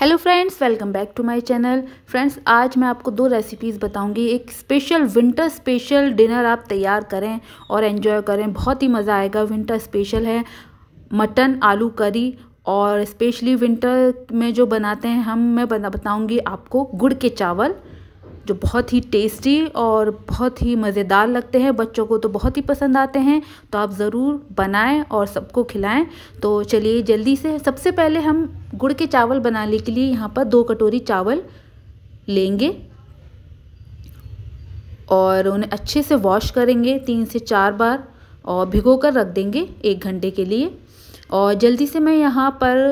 hello friends welcome back to my channel friends आज मैं आपको दो रेसिपीज़ बताऊंगी एक स्पेशल विंटर स्पेशल डिनर आप तैयार करें और एंजॉय करें बहुत ही मज़ा आएगा विंटर स्पेशल है मटन आलू करी और स्पेशली विंटर में जो बनाते हैं हम मैं बना बताऊँगी आपको गुड़ के चावल जो बहुत ही टेस्टी और बहुत ही मज़ेदार लगते हैं बच्चों को तो बहुत ही पसंद आते हैं तो आप ज़रूर बनाएं और सबको खिलाएं तो चलिए जल्दी से सबसे पहले हम गुड़ के चावल बनाने के लिए यहाँ पर दो कटोरी चावल लेंगे और उन्हें अच्छे से वॉश करेंगे तीन से चार बार और भिगो कर रख देंगे एक घंटे के लिए और जल्दी से मैं यहाँ पर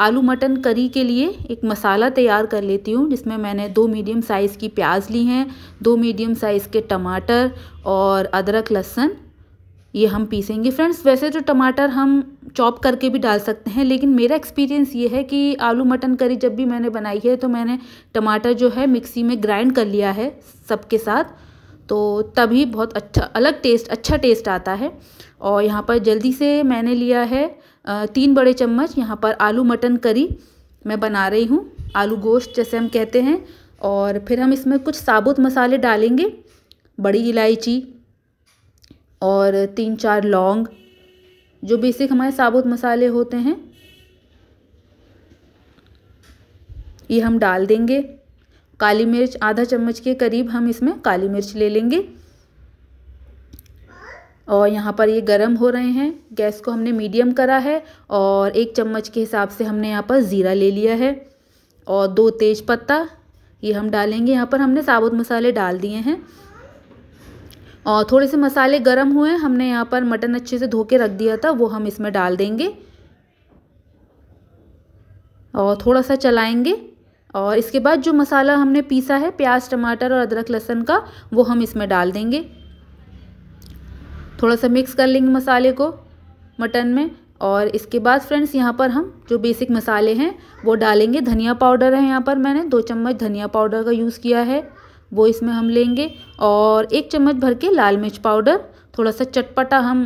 आलू मटन करी के लिए एक मसाला तैयार कर लेती हूँ जिसमें मैंने दो मीडियम साइज़ की प्याज ली हैं दो मीडियम साइज़ के टमाटर और अदरक लहसुन ये हम पीसेंगे फ्रेंड्स वैसे तो टमाटर हम चॉप करके भी डाल सकते हैं लेकिन मेरा एक्सपीरियंस ये है कि आलू मटन करी जब भी मैंने बनाई है तो मैंने टमाटर जो है मिक्सी में ग्राइंड कर लिया है सबके साथ तो तभी बहुत अच्छा अलग टेस्ट अच्छा टेस्ट आता है और यहाँ पर जल्दी से मैंने लिया है तीन बड़े चम्मच यहाँ पर आलू मटन करी मैं बना रही हूँ आलू गोश्त जैसे हम कहते हैं और फिर हम इसमें कुछ साबुत मसाले डालेंगे बड़ी इलायची और तीन चार लौंग जो बेसिक हमारे साबुत मसाले होते हैं ये हम डाल देंगे काली मिर्च आधा चम्मच के करीब हम इसमें काली मिर्च ले लेंगे और यहाँ पर ये गर्म हो रहे हैं गैस को हमने मीडियम करा है और एक चम्मच के हिसाब से हमने यहाँ पर ज़ीरा ले लिया है और दो तेज पत्ता ये हम डालेंगे यहाँ पर हमने साबुत मसाले डाल दिए हैं और थोड़े से मसाले गर्म हुए हमने यहाँ पर मटन अच्छे से धो के रख दिया था वो हम इसमें डाल देंगे और थोड़ा सा चलाएंगे और इसके बाद जो मसाला हमने पीसा है प्याज टमाटर और अदरक लहसुन का वो हम इसमें डाल देंगे थोड़ा सा मिक्स कर लेंगे मसाले को मटन में और इसके बाद फ्रेंड्स यहाँ पर हम जो बेसिक मसाले हैं वो डालेंगे धनिया पाउडर है यहाँ पर मैंने दो चम्मच धनिया पाउडर का यूज़ किया है वो इसमें हम लेंगे और एक चम्मच भर के लाल मिर्च पाउडर थोड़ा सा चटपटा हम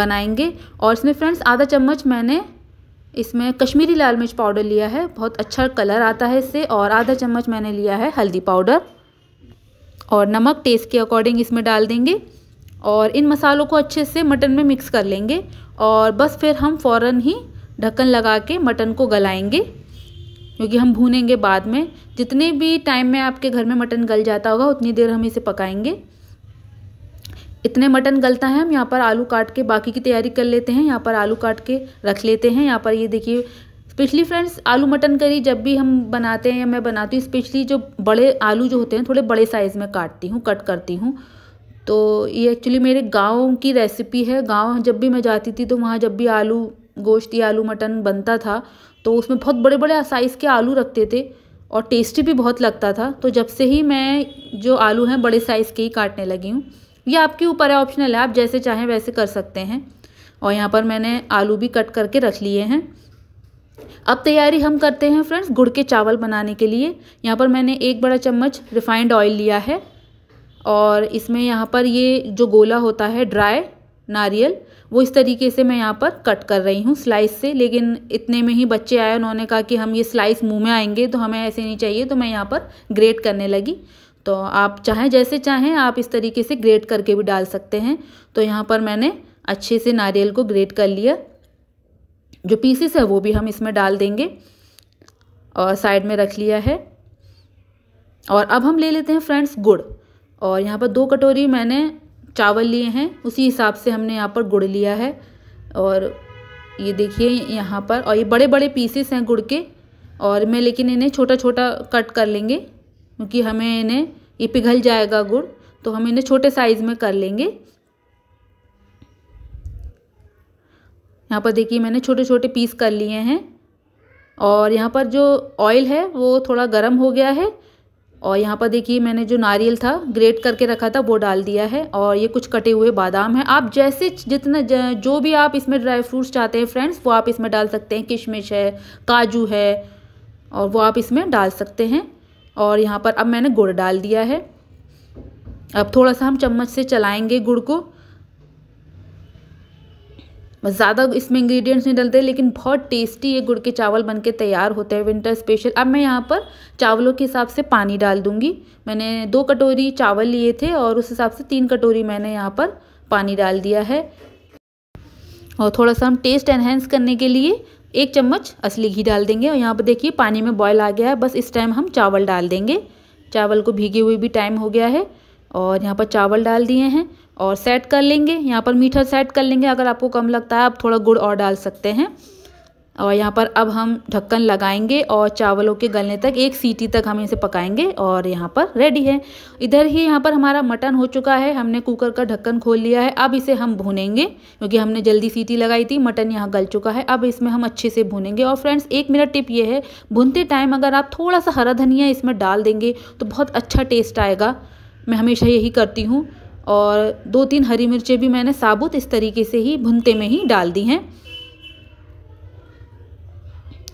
बनाएंगे और इसमें फ्रेंड्स आधा चम्मच मैंने इसमें कश्मीरी लाल मिर्च पाउडर लिया है बहुत अच्छा कलर आता है इससे और आधा चम्मच मैंने लिया है हल्दी पाउडर और नमक टेस्ट के अकॉर्डिंग इसमें डाल देंगे और इन मसालों को अच्छे से मटन में मिक्स कर लेंगे और बस फिर हम फ़ौर ही ढक्कन लगा के मटन को गलाएंगे क्योंकि हम भूनेंगे बाद में जितने भी टाइम में आपके घर में मटन गल जाता होगा उतनी देर हम इसे पकाएंगे इतने मटन गलता है हम यहाँ पर आलू काट के बाकी की तैयारी कर लेते हैं यहाँ पर आलू काट के रख लेते हैं यहाँ पर ये देखिए स्पेशली फ्रेंड्स आलू मटन करी जब भी हम बनाते हैं या मैं बनाती हूँ स्पेशली जो बड़े आलू जो होते हैं थोड़े बड़े साइज़ में काटती हूँ कट करती हूँ तो ये एक्चुअली मेरे गाँव की रेसिपी है गाँव जब भी मैं जाती थी तो वहाँ जब भी आलू गोश्त या आलू मटन बनता था तो उसमें बहुत बड़े बड़े साइज़ के आलू रखते थे और टेस्टी भी बहुत लगता था तो जब से ही मैं जो आलू हैं बड़े साइज़ के ही काटने लगी हूँ ये आपके ऊपर है ऑप्शनल है आप जैसे चाहें वैसे कर सकते हैं और यहाँ पर मैंने आलू भी कट करके रख लिए हैं अब तैयारी हम करते हैं फ्रेंड्स गुड़ के चावल बनाने के लिए यहाँ पर मैंने एक बड़ा चम्मच रिफाइंड ऑयल लिया है और इसमें यहाँ पर ये जो गोला होता है ड्राई नारियल वो इस तरीके से मैं यहाँ पर कट कर रही हूँ स्लाइस से लेकिन इतने में ही बच्चे आए उन्होंने कहा कि हम ये स्लाइस मुँह में आएंगे तो हमें ऐसे नहीं चाहिए तो मैं यहाँ पर ग्रेट करने लगी तो आप चाहें जैसे चाहें आप इस तरीके से ग्रेट करके भी डाल सकते हैं तो यहाँ पर मैंने अच्छे से नारियल को ग्रेट कर लिया जो पीसेस है वो भी हम इसमें डाल देंगे और साइड में रख लिया है और अब हम ले लेते हैं फ्रेंड्स गुड़ और यहाँ पर दो कटोरी मैंने चावल लिए हैं उसी हिसाब से हमने यहाँ पर गुड़ लिया है और ये देखिए यहाँ पर और ये बड़े बड़े पीसेस हैं गुड़ के और मैं लेकिन इन्हें छोटा छोटा कट कर लेंगे क्योंकि हमें इन्हें ये पिघल जाएगा गुड़ तो हम इन्हें छोटे साइज़ में कर लेंगे यहाँ पर देखिए मैंने छोटे छोटे पीस कर लिए हैं और यहाँ पर जो ऑयल है वो थोड़ा गर्म हो गया है और यहाँ पर देखिए मैंने जो नारियल था ग्रेट करके रखा था वो डाल दिया है और ये कुछ कटे हुए बादाम हैं आप जैसे जितना जो भी आप इसमें ड्राई फ्रूट्स चाहते हैं फ्रेंड्स वो आप इसमें डाल सकते हैं किशमिश है काजू है और वो आप इसमें डाल सकते हैं और यहाँ पर अब मैंने गुड़ डाल दिया है अब थोड़ा सा हम चम्मच से चलाएंगे गुड़ को ज़्यादा इसमें इंग्रेडिएंट्स नहीं डलते लेकिन बहुत टेस्टी ये गुड़ के चावल बन के तैयार होते हैं विंटर स्पेशल अब मैं यहाँ पर चावलों के हिसाब से पानी डाल दूँगी मैंने दो कटोरी चावल लिए थे और उस हिसाब से तीन कटोरी मैंने यहाँ पर पानी डाल दिया है और थोड़ा सा हम टेस्ट एनहेंस करने के लिए एक चम्मच असली घी डाल देंगे और यहाँ पर देखिए पानी में बॉयल आ गया है बस इस टाइम हम चावल डाल देंगे चावल को भीगे हुए भी टाइम हो गया है और यहाँ पर चावल डाल दिए हैं और सेट कर लेंगे यहाँ पर मीठा सेट कर लेंगे अगर आपको कम लगता है आप थोड़ा गुड़ और डाल सकते हैं और यहाँ पर अब हम ढक्कन लगाएंगे और चावलों के गलने तक एक सीटी तक हम इसे पकाएंगे और यहाँ पर रेडी है इधर ही यहाँ पर हमारा मटन हो चुका है हमने कुकर का ढक्कन खोल लिया है अब इसे हम भूनेंगे क्योंकि हमने जल्दी सीटी लगाई थी मटन यहाँ गल चुका है अब इसमें हम अच्छे से भूनेंगे और फ्रेंड्स एक मेरा टिप ये है भूनते टाइम अगर आप थोड़ा सा हरा धनिया इसमें डाल देंगे तो बहुत अच्छा टेस्ट आएगा मैं हमेशा यही करती हूँ और दो तीन हरी मिर्चें भी मैंने साबुत इस तरीके से ही भुनते में ही डाल दी हैं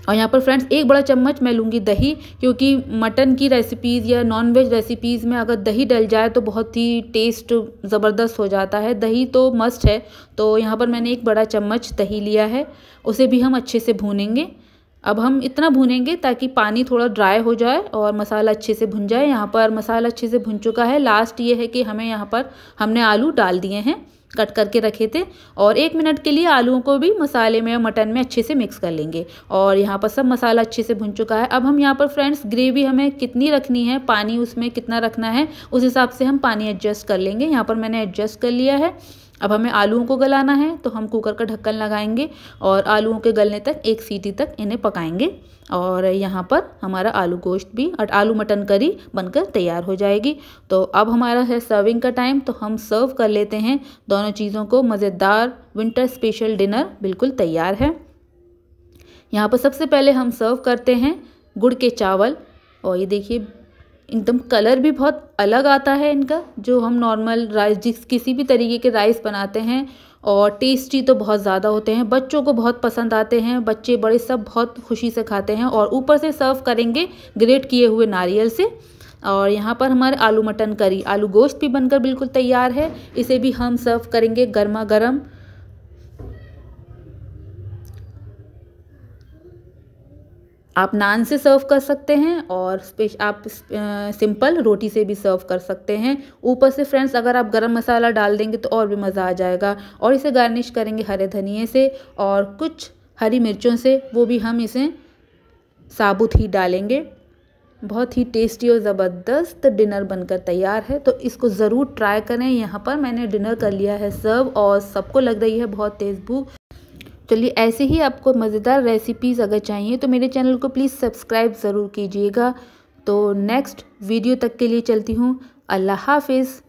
और यहाँ पर फ्रेंड्स एक बड़ा चम्मच मैं लूँगी दही क्योंकि मटन की रेसिपीज़ या नॉन वेज रेसिपीज़ में अगर दही डल जाए तो बहुत ही टेस्ट ज़बरदस्त हो जाता है दही तो मस्ट है तो यहाँ पर मैंने एक बड़ा चम्मच दही लिया है उसे भी हम अच्छे से भूनेंगे अब हम इतना भुनेंगे ताकि पानी थोड़ा ड्राई हो जाए और मसाला अच्छे से भुन जाए यहाँ पर मसाला अच्छे से भुन चुका है लास्ट ये है कि हमें यहाँ पर हमने आलू डाल दिए हैं कट करके रखे थे और एक मिनट के लिए आलूओं को भी मसाले में और मटन में अच्छे से मिक्स कर लेंगे और यहाँ पर सब मसाला अच्छे से भुन चुका है अब हम यहाँ पर फ्रेंड्स ग्रेवी हमें कितनी रखनी है पानी उसमें कितना रखना है उस हिसाब से हम पानी एडजस्ट कर लेंगे यहाँ पर मैंने एडजस्ट कर लिया है अब हमें आलूओं को गलाना है तो हम कुकर का ढक्कन लगाएंगे और आलूओं के गलने तक एक सीटी तक इन्हें पकाएंगे और यहाँ पर हमारा आलू गोश्त भी आलू मटन करी बनकर तैयार हो जाएगी तो अब हमारा है सर्विंग का टाइम तो हम सर्व कर लेते हैं दोनों चीज़ों को मज़ेदार विंटर स्पेशल डिनर बिल्कुल तैयार है यहाँ पर सबसे पहले हम सर्व करते हैं गुड़ के चावल और ये देखिए एकदम कलर भी बहुत अलग आता है इनका जो हम नॉर्मल राइस जिस किसी भी तरीके के राइस बनाते हैं और टेस्टी तो बहुत ज़्यादा होते हैं बच्चों को बहुत पसंद आते हैं बच्चे बड़े सब बहुत खुशी से खाते हैं और ऊपर से सर्व करेंगे ग्रेट किए हुए नारियल से और यहाँ पर हमारे आलू मटन करी आलू गोश्त भी बनकर बिल्कुल तैयार है इसे भी हम सर्व करेंगे गर्मा गर्म आप नान से सर्व कर सकते हैं और स्पेश आप सिंपल रोटी से भी सर्व कर सकते हैं ऊपर से फ्रेंड्स अगर आप गरम मसाला डाल देंगे तो और भी मज़ा आ जाएगा और इसे गार्निश करेंगे हरे धनिए से और कुछ हरी मिर्चों से वो भी हम इसे साबुत ही डालेंगे बहुत ही टेस्टी और ज़बरदस्त डिनर बनकर तैयार है तो इसको ज़रूर ट्राई करें यहाँ पर मैंने डिनर कर लिया है सर्व और सबको लग रही है बहुत तेज़ भूख चलिए ऐसे ही आपको मज़ेदार रेसिपीज़ अगर चाहिए तो मेरे चैनल को प्लीज़ सब्सक्राइब ज़रूर कीजिएगा तो नेक्स्ट वीडियो तक के लिए चलती हूँ अल्लाह हाफिज़